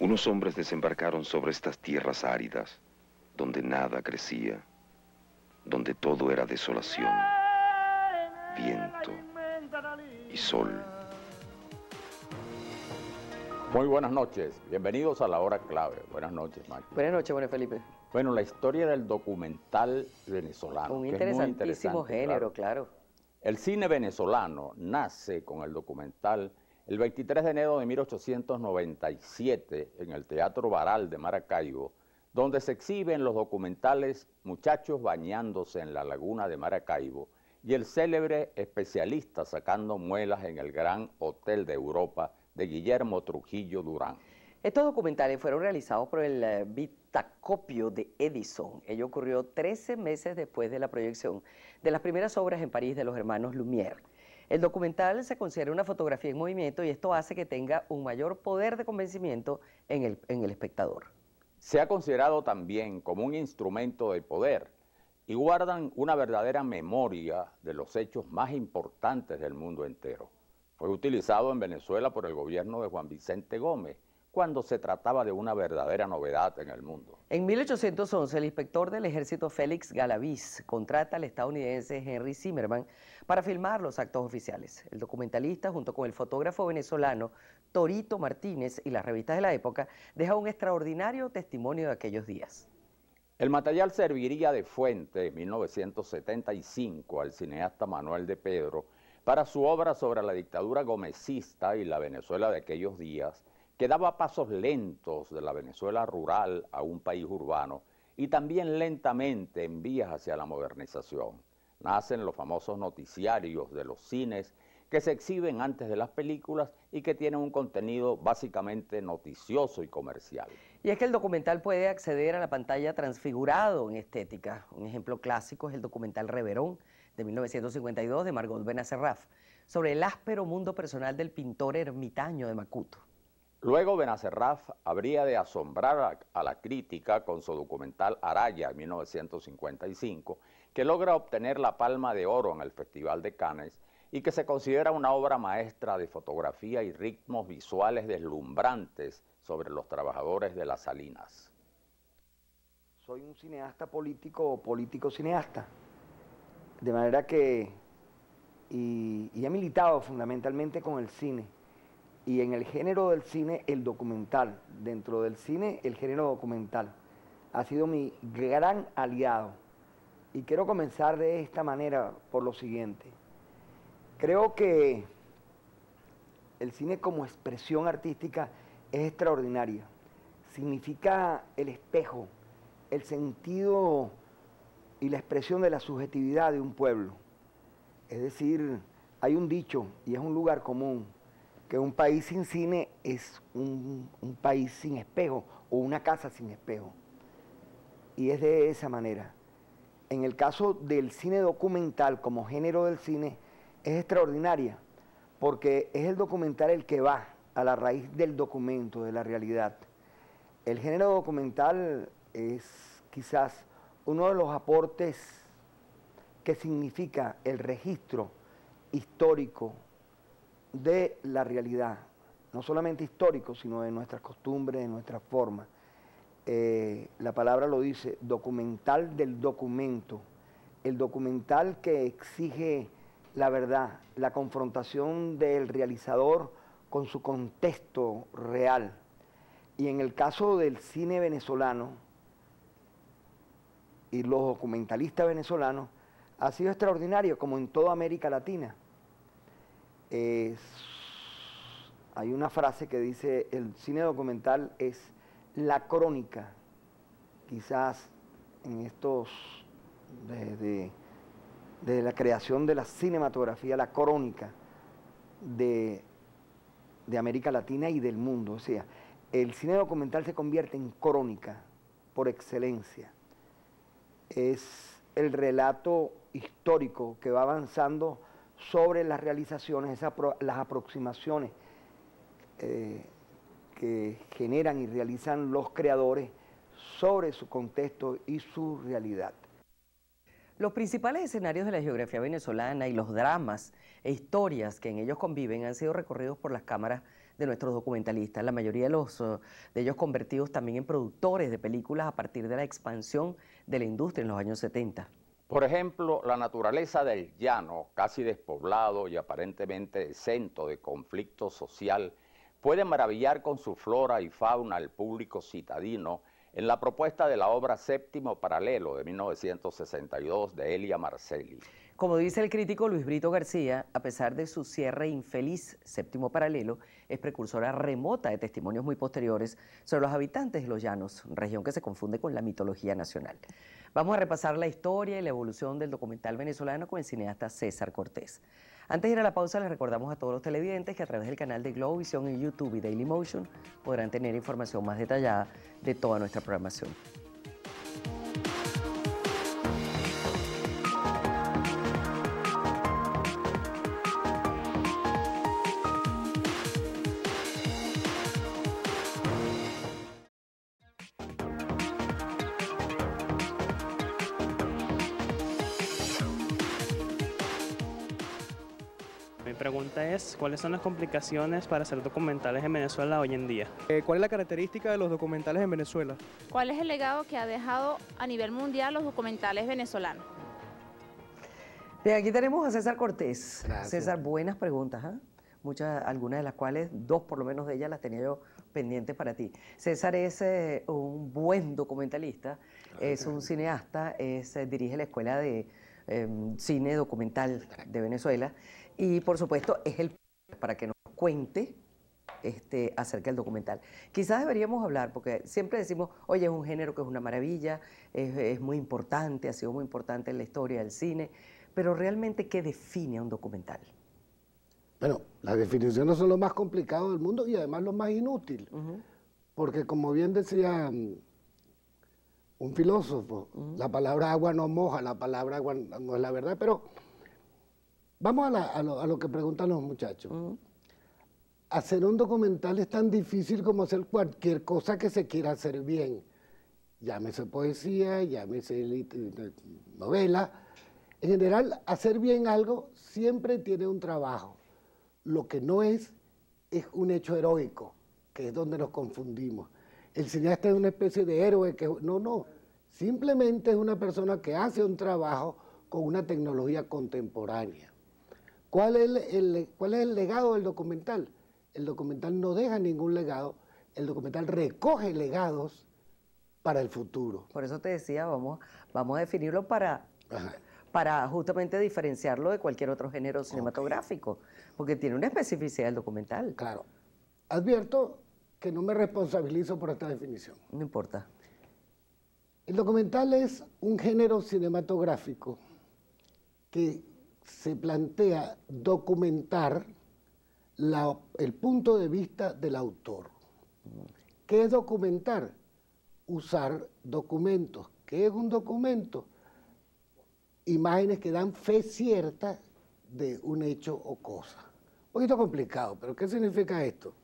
unos hombres desembarcaron sobre estas tierras áridas, donde nada crecía, donde todo era desolación, viento y sol. Muy buenas noches, bienvenidos a la hora clave. Buenas noches, Buenas noches, Felipe. Bueno, la historia del documental venezolano. Un género, claro. El cine venezolano nace con el documental el 23 de enero de 1897, en el Teatro Baral de Maracaibo, donde se exhiben los documentales Muchachos bañándose en la laguna de Maracaibo y el célebre especialista sacando muelas en el Gran Hotel de Europa de Guillermo Trujillo Durán. Estos documentales fueron realizados por el eh, Vitacopio de Edison. Ello ocurrió 13 meses después de la proyección de las primeras obras en París de los hermanos Lumière. El documental se considera una fotografía en movimiento y esto hace que tenga un mayor poder de convencimiento en el, espectador. Se ha considerado también como un instrumento de poder y guardan una verdadera memoria de los hechos más importantes del mundo entero. Fue utilizado en Venezuela por el gobierno de Juan Vicente Gómez cuando se trataba de una verdadera novedad en el mundo. En 1811, el inspector del ejército Félix Galaviz contrata al estadounidense Henry Zimmerman para filmar los actos oficiales. El documentalista, junto con el fotógrafo venezolano Torito Martínez y las revistas de la época, deja un extraordinario testimonio de aquellos días. El material serviría de fuente en 1975 al cineasta Manuel de Pedro para su obra sobre la dictadura gomecista y la Venezuela de aquellos días, que daba pasos lentos de la Venezuela rural a un país urbano y también lentamente en vías hacia la modernización. Nacen los famosos noticiarios de los cines que se exhiben antes de las películas y que tienen un contenido básicamente noticioso y comercial. Y es que el documental puede acceder a la pantalla transfigurado en estética. Un ejemplo clásico es el documental Reverón de 1952 de Margot Benacerraf sobre el áspero mundo personal del pintor ermitaño de Macuto. Luego Benacerraf habría de asombrar a, la crítica con su documental Araya, 1955, que logra obtener la palma de oro en el Festival de Cannes y que se considera una obra maestra de fotografía y ritmos visuales deslumbrantes sobre los trabajadores de las salinas. Soy un cineasta político o político cineasta, de manera que... Y, y he militado fundamentalmente con el cine y en el género del cine el documental. Dentro del cine el género documental ha sido mi gran aliado. Y quiero comenzar de esta manera por lo siguiente. Creo que el cine como expresión artística es extraordinaria. Significa el espejo, el sentido y la expresión de la subjetividad de un pueblo. Es decir, hay un dicho y es un lugar común que un país sin cine es un, país sin espejo o una casa sin espejo. Y es de esa manera. En el caso del cine documental como género del cine, es extraordinaria, porque es el documental el que va a la raíz del documento, de la realidad. El género documental es quizás uno de los aportes que significa el registro histórico, de la realidad, no solamente histórico, sino de nuestras costumbres, de nuestras formas. Eh, la palabra lo dice, documental del documento, el documental que exige la verdad, la confrontación del realizador con su contexto real. Y en el caso del cine venezolano y los documentalistas venezolanos, ha sido extraordinario, como en toda América Latina hay una frase que dice, el cine documental es la crónica, quizás en estos, desde, la creación de la cinematografía, la crónica de, de América Latina y del mundo. O sea, el cine documental se convierte en crónica por excelencia. Es el relato histórico que va avanzando sobre las realizaciones, las aproximaciones eh, que generan y realizan los creadores sobre su contexto y su realidad. Los principales escenarios de la geografía venezolana y los dramas e historias que en ellos conviven han sido recorridos por las cámaras de nuestros documentalistas, la mayoría de, eh, de ellos convertidos también en productores de películas a partir de la expansión de la industria en los años 70. Por ejemplo, la naturaleza del llano, casi despoblado y aparentemente exento de conflicto social, puede maravillar con su flora y fauna al público citadino en la propuesta de la obra Séptimo Paralelo de 1962 de Elia Marcelli. Como dice el crítico Luis Brito García, a pesar de su cierre infeliz, Séptimo Paralelo es precursora remota de testimonios muy posteriores sobre los habitantes de los llanos, región que se confunde con la mitología nacional. Vamos a repasar la historia y la evolución del documental venezolano con el cineasta César Cortés. Antes de ir a la pausa, les recordamos a todos los televidentes que a través del canal de Globovisión en YouTube y Dailymotion podrán tener información más detallada de toda nuestra programación. pregunta es, ¿cuáles son las complicaciones para hacer documentales en Venezuela hoy en día? Eh, ¿Cuál es la característica de los documentales en Venezuela? ¿Cuál es el legado que ha dejado a nivel mundial los documentales venezolanos? aquí tenemos a César Cortés. César, buenas preguntas. ¿ah? Muchas, algunas de las cuales, dos por lo menos de ellas, las tenía yo pendientes para ti. César es eh, un buen documentalista, es un cineasta, es, eh, dirige la Escuela de em, Cine Documental de Venezuela y por supuesto, es el para que nos cuente este, acerca del documental. Quizás deberíamos hablar, porque siempre decimos, oye, es un género que es una maravilla, es, muy importante, ha sido muy importante en la historia del cine, pero realmente, ¿qué define a un documental? Bueno, las definiciones son lo más complicado del mundo y además lo más inútil. Porque como bien decía mm, un filósofo, la palabra agua no moja, la palabra agua no es la verdad, pero Vamos a, lo, que preguntan los muchachos. Hacer un documental es tan difícil como hacer cualquier cosa que se quiera hacer bien. Llámese poesía, llámese novela. En general, hacer bien algo siempre tiene un trabajo. Lo que no es, es un hecho heroico, que es donde nos confundimos. El cineasta es una especie de héroe que... No, no. Simplemente es una persona que hace un trabajo con una tecnología contemporánea. ¿Cuál es el, legado del documental? El documental no deja ningún legado, el documental recoge legados para el futuro. Por eso te decía, vamos, a definirlo para, justamente diferenciarlo de cualquier otro género cinematográfico, porque tiene una especificidad el documental. Claro. Advierto que no me responsabilizo por esta definición. No importa. El documental es un género cinematográfico que se plantea documentar el punto de vista del autor. ¿Qué es documentar? Usar documentos. ¿Qué es un documento? Imágenes que dan fe cierta de un hecho o cosa. Un poquito complicado, pero ¿qué significa esto?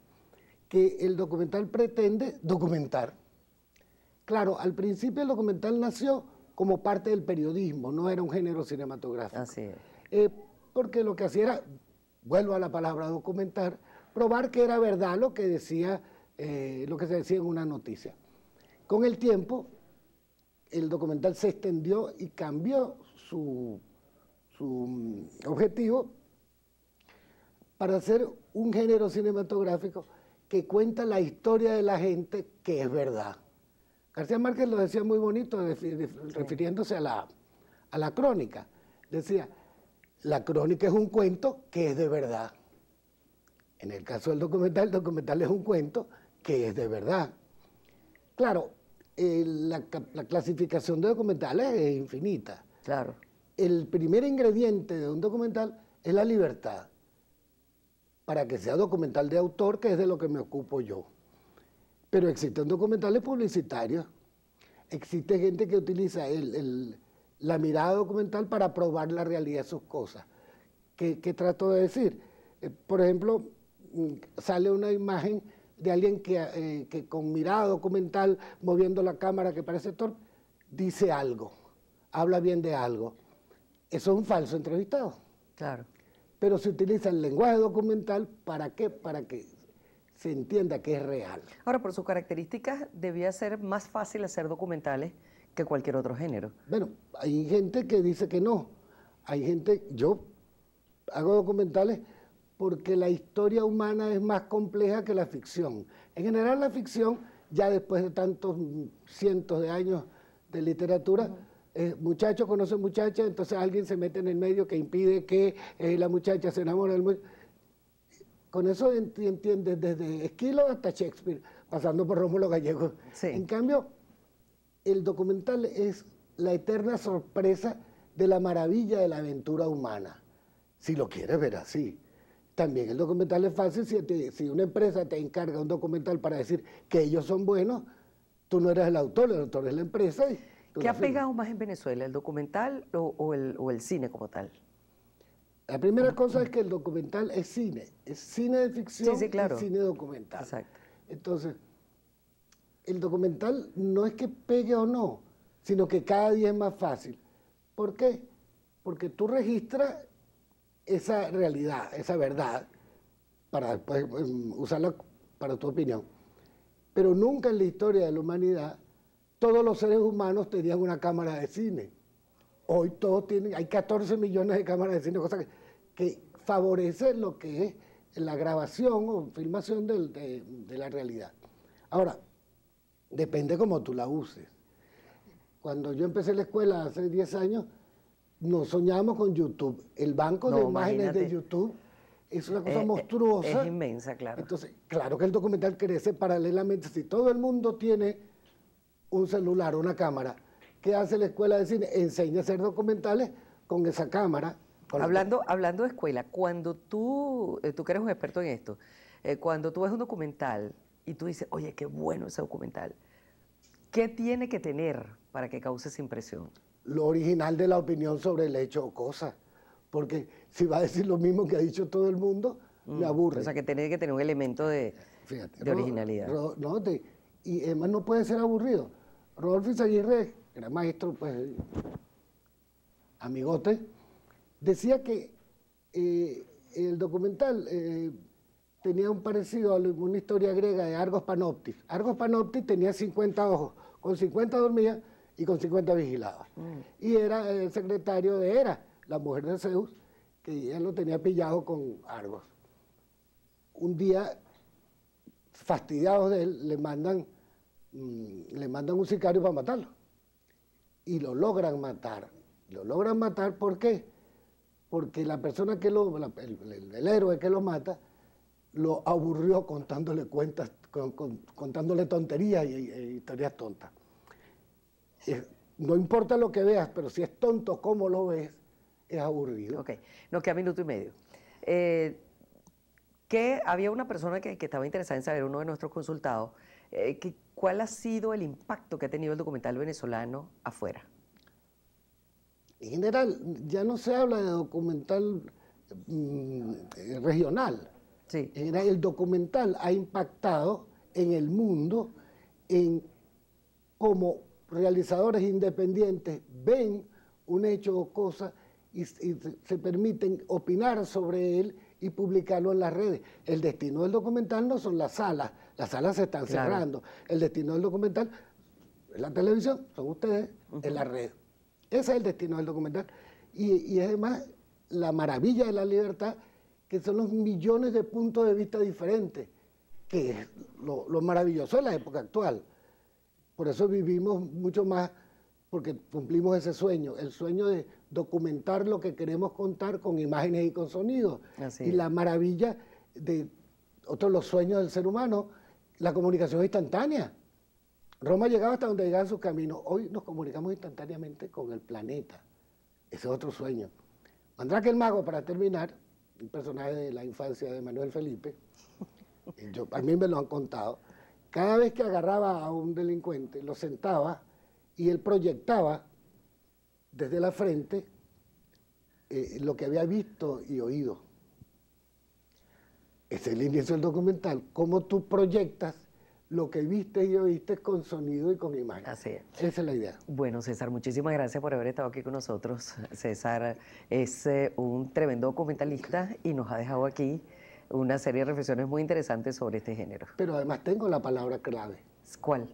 Que el documental pretende documentar. Claro, al principio el documental nació como parte del periodismo, no era un género cinematográfico. Así es. Eh, porque lo que hacía era, vuelvo a la palabra documentar, probar que era verdad lo que decía, eh, lo que se decía en una noticia. Con el tiempo, el documental se extendió y cambió su, mm, objetivo para hacer un género cinematográfico que cuenta la historia de la gente que es verdad. García Márquez lo decía muy bonito, refiriéndose a la, a la crónica. Decía, la crónica es un cuento que es de verdad. En el caso del documental, el documental es un cuento que es de verdad. Claro, eh, la, clasificación de documentales es infinita. Claro. El primer ingrediente de un documental es la libertad, para que sea documental de autor, que es de lo que me ocupo yo. Pero existen documentales publicitarios, existe gente que utiliza el, la mirada documental para probar la realidad de sus cosas. ¿Qué, trato de decir? Eh, por ejemplo, mm, sale una imagen de alguien eh, que, con mirada documental, moviendo la cámara que parece torpe, dice algo, habla bien de algo. Eso es un falso entrevistado. Claro. Pero se utiliza el lenguaje documental para qué? Para que se entienda que es real. Ahora, por sus características, debía ser más fácil hacer documentales que cualquier otro género. Bueno, hay gente que dice que no. Hay gente, yo hago documentales porque la historia humana es más compleja que la ficción. En general la ficción, ya después de tantos cientos de años de literatura, ...muchachos conocen muchachas... entonces alguien se mete en el medio que impide que eh, la muchacha se enamore del muchacho. Con eso entiendes desde Esquilo hasta Shakespeare, pasando por Rómulo Gallego. En cambio, el documental es la eterna sorpresa de la maravilla de la aventura humana, si lo quieres ver así. También el documental es fácil si, una empresa te encarga un documental para decir que ellos son buenos, tú no eres el autor, el autor es la empresa. ¿Qué ha pegado más en Venezuela, el documental o, el, cine como tal? La primera cosa es que el documental es cine, es cine de ficción es cine documental. Exacto. Entonces, el documental no es que pegue o no, sino que cada día es más fácil. ¿Por qué? Porque tú registras esa realidad, esa verdad, para después em, usarla para tu opinión. Pero nunca en la historia de la humanidad todos los seres humanos tenían una cámara de cine. Hoy todos tienen, hay 14 millones de cámaras de cine, cosa que, que favorece lo que es la grabación o filmación de la realidad. Ahora, Depende cómo tú la uses. Cuando yo empecé la escuela hace 10 años, no soñábamos con YouTube. El banco de imágenes de YouTube es una cosa eh, eh, monstruosa. Es inmensa, claro. Entonces, claro que el documental crece paralelamente. Si todo el mundo tiene un celular, una cámara, ¿qué hace la escuela de cine? Enseña a hacer documentales con esa cámara. hablando, hablando de escuela, cuando tú, eh, tú que eres un experto en esto, cuando tú ves un documental y tú dices, oye, qué bueno ese documental. ¿Qué tiene que tener para que cause esa impresión? Lo original de la opinión sobre el hecho o cosa. Porque si va a decir lo mismo que ha dicho todo el mundo, me mm, aburre. O sea, que tiene que tener un elemento de, originalidad. y además no puede ser aburrido. Rodolfo que gran maestro, pues, amigote, decía que eh, el documental eh, tenía un parecido a una historia griega de Argos Panoptis. Argos Panoptis tenía 50 ojos, con 50 dormía y con 50 vigilaba. Mm. Y era el secretario de Hera, la mujer de Zeus, que ya lo tenía pillado con Argos. Un día, fastidiados de él, le mandan, mm, mandan un sicario para matarlo. Y lo logran matar. Lo logran matar, ¿por qué? Porque la persona que lo, el héroe que lo mata, lo aburrió contándole cuentas, contándole tonterías y, historias tontas. no importa lo que veas, pero si es tonto como lo ves, es aburrido. Ok, nos queda minuto y medio. Eh, que había una persona que, estaba interesada en saber, uno de nuestros consultados, eh, ¿cuál ha sido el impacto que ha tenido el documental venezolano afuera? En general, ya no se habla de documental mm, regional el documental ha impactado en el mundo en cómo realizadores independientes ven un hecho o cosa y, se permiten opinar sobre él y publicarlo en las redes. El destino del documental no son las salas, las salas se están cerrando. El destino del documental es la televisión, son ustedes, en la red. Ese es el destino del documental. Y, y además, la maravilla de la libertad que son los millones de puntos de vista diferentes, que es lo, maravilloso de la época actual. Por eso vivimos mucho más, porque cumplimos ese sueño, el sueño de documentar lo que queremos contar con imágenes y con sonidos. y la maravilla de otros los sueños del ser humano, la comunicación instantánea. Roma llegaba hasta donde llegaban sus caminos. Hoy nos comunicamos instantáneamente con el planeta. Ese es otro sueño. que el Mago, para terminar, un personaje de la infancia de Manuel Felipe, yo, a mí me lo han contado, cada vez que agarraba a un delincuente, lo sentaba y él proyectaba desde la frente eh, lo que había visto y oído. Es el inicio del documental, cómo tú proyectas lo que viste y oíste con sonido y con imagen. Así es. Esa es la idea. Bueno, César, muchísimas gracias por haber estado aquí con nosotros. César es eh, un tremendo documentalista y nos ha dejado aquí una serie de reflexiones muy interesantes sobre este género. Pero además tengo la palabra clave. ¿Cuál?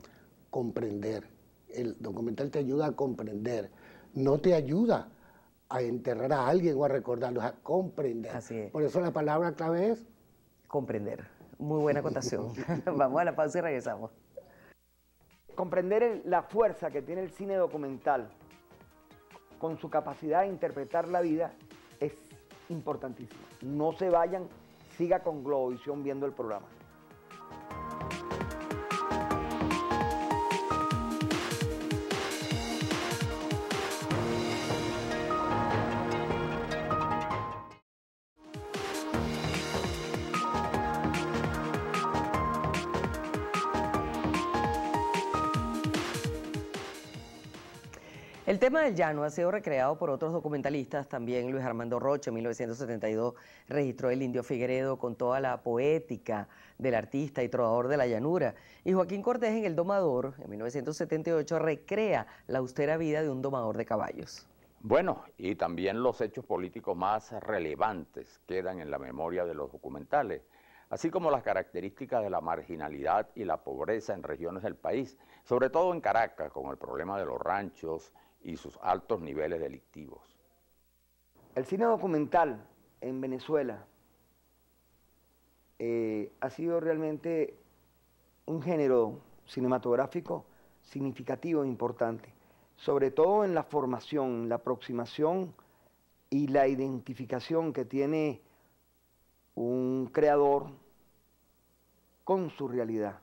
Comprender. El documental te ayuda a comprender. No te ayuda a enterrar a alguien o a recordarlos, a comprender. Así es. Por eso la palabra clave es... Comprender muy buena acotación. Vamos a la pausa y regresamos. Comprender la fuerza que tiene el cine documental con su capacidad de interpretar la vida es importantísimo. No se vayan, siga con Globovisión viendo el programa. El tema del llano ha sido recreado por otros documentalistas, también Luis Armando Roche en 1972 registró El Indio Figueredo con toda la poética del artista y trovador de la llanura, y Joaquín Cortés en El Domador en 1978 recrea la austera vida de un domador de caballos. Bueno, y también los hechos políticos más relevantes quedan en la memoria de los documentales, así como las características de la marginalidad y la pobreza en regiones del país, sobre todo en Caracas, con el problema de los ranchos y sus altos niveles delictivos. El cine documental en Venezuela eh, ha sido realmente un género cinematográfico significativo e importante, sobre todo en la formación, la aproximación y la identificación que tiene un creador con su realidad.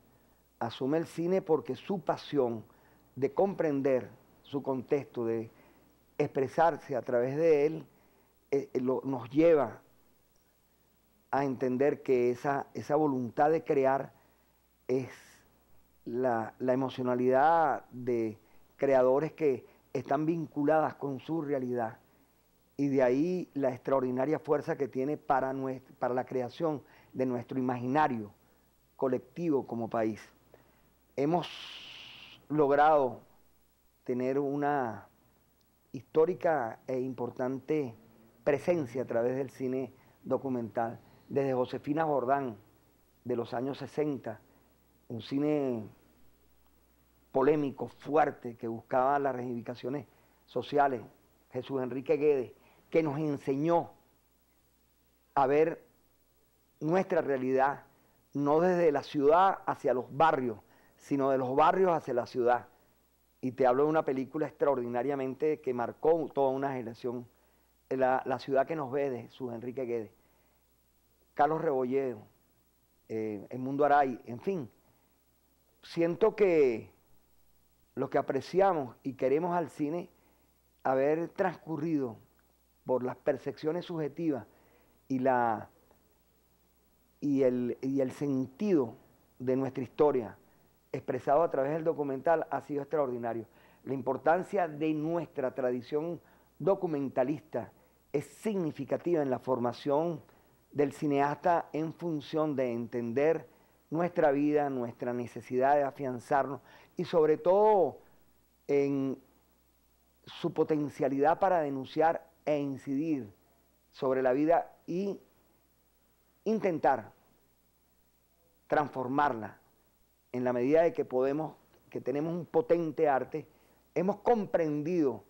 Asume el cine porque su pasión de comprender su contexto, de expresarse a través de él, eh, eh, nos lleva a entender que esa, esa voluntad de crear es la, emocionalidad de creadores que están vinculadas con su realidad y de ahí la extraordinaria fuerza que tiene para, para la creación de nuestro imaginario colectivo como país. Hemos logrado tener una histórica e importante presencia a través del cine documental. Desde Josefina Jordán, de los años 60, un cine polémico, fuerte, que buscaba las reivindicaciones sociales. Jesús Enrique Guedes, que nos enseñó a ver nuestra realidad, no desde la ciudad hacia los barrios, sino de los barrios hacia la ciudad y te hablo de una película extraordinariamente que marcó toda una generación, la, la ciudad que nos ve de Enrique Guedes, Carlos Rebolledo, El eh, Mundo Aray, en fin, siento que lo que apreciamos y queremos al cine, haber transcurrido por las percepciones subjetivas y, la, y, el, y el sentido de nuestra historia, expresado a través del documental ha sido extraordinario. La importancia de nuestra tradición documentalista es significativa en la formación del cineasta en función de entender nuestra vida, nuestra necesidad de afianzarnos y sobre todo en su potencialidad para denunciar e incidir sobre la vida y intentar transformarla en la medida de que podemos, que tenemos un potente arte, hemos comprendido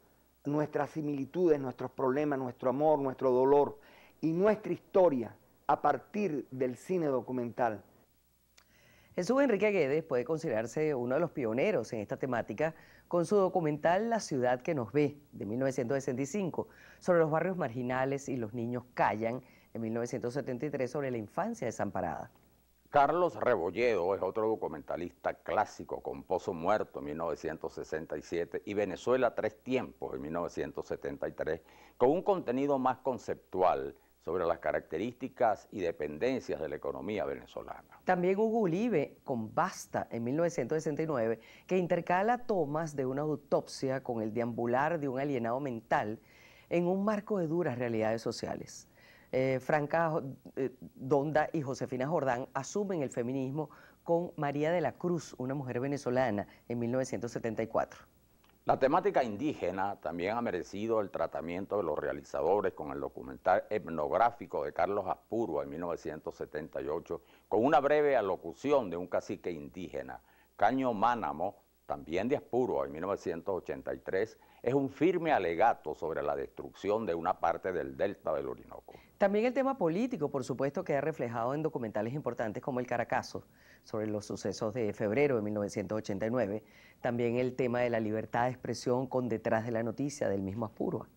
nuestras similitudes, nuestros problemas, nuestro amor, nuestro dolor y nuestra historia a partir del cine documental. Jesús Enrique Guedes puede considerarse uno de los pioneros en esta temática con su documental La ciudad que nos ve, de 1965, sobre los barrios marginales y los niños callan, en 1973, sobre la infancia desamparada. Carlos Rebolledo es otro documentalista clásico con Pozo Muerto en 1967 y Venezuela Tres Tiempos en 1973, con un contenido más conceptual sobre las características y dependencias de la economía venezolana. También Hugo Ulibe con Basta en 1969, que intercala tomas de una autopsia con el deambular de un alienado mental en un marco de duras realidades sociales. Eh, Franca eh, Donda y Josefina Jordán asumen el feminismo con María de la Cruz, una mujer venezolana, en 1974. La temática indígena también ha merecido el tratamiento de los realizadores con el documental etnográfico de Carlos Aspuro en 1978, con una breve alocución de un cacique indígena, Caño Mánamo, también de Aspuro en 1983, es un firme alegato sobre la destrucción de una parte del delta del Orinoco. También el tema político, por supuesto, queda reflejado en documentales importantes como El Caracazo, sobre los sucesos de febrero de 1989. También el tema de la libertad de expresión con Detrás de la Noticia, del mismo Aspurua.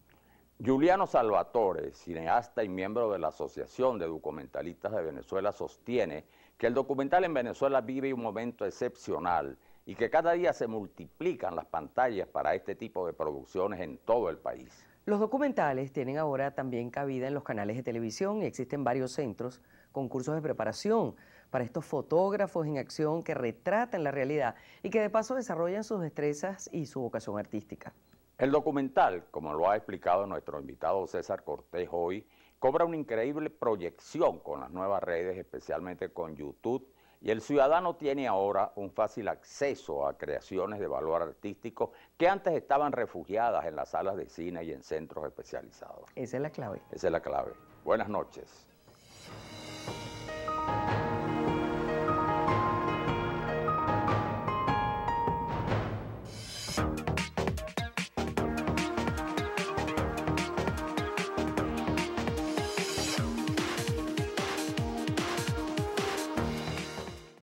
Juliano Salvatore, cineasta y miembro de la Asociación de Documentalistas de Venezuela, sostiene que el documental en Venezuela vive un momento excepcional y que cada día se multiplican las pantallas para este tipo de producciones en todo el país. Los documentales tienen ahora también cabida en los canales de televisión y existen varios centros con cursos de preparación para estos fotógrafos en acción que retratan la realidad y que de paso desarrollan sus destrezas y su vocación artística. El documental, como lo ha explicado nuestro invitado César Cortés hoy, cobra una increíble proyección con las nuevas redes, especialmente con YouTube y el ciudadano tiene ahora un fácil acceso a creaciones de valor artístico que antes estaban refugiadas en las salas de cine y en centros especializados. Esa es la clave. Esa es la clave. Buenas noches.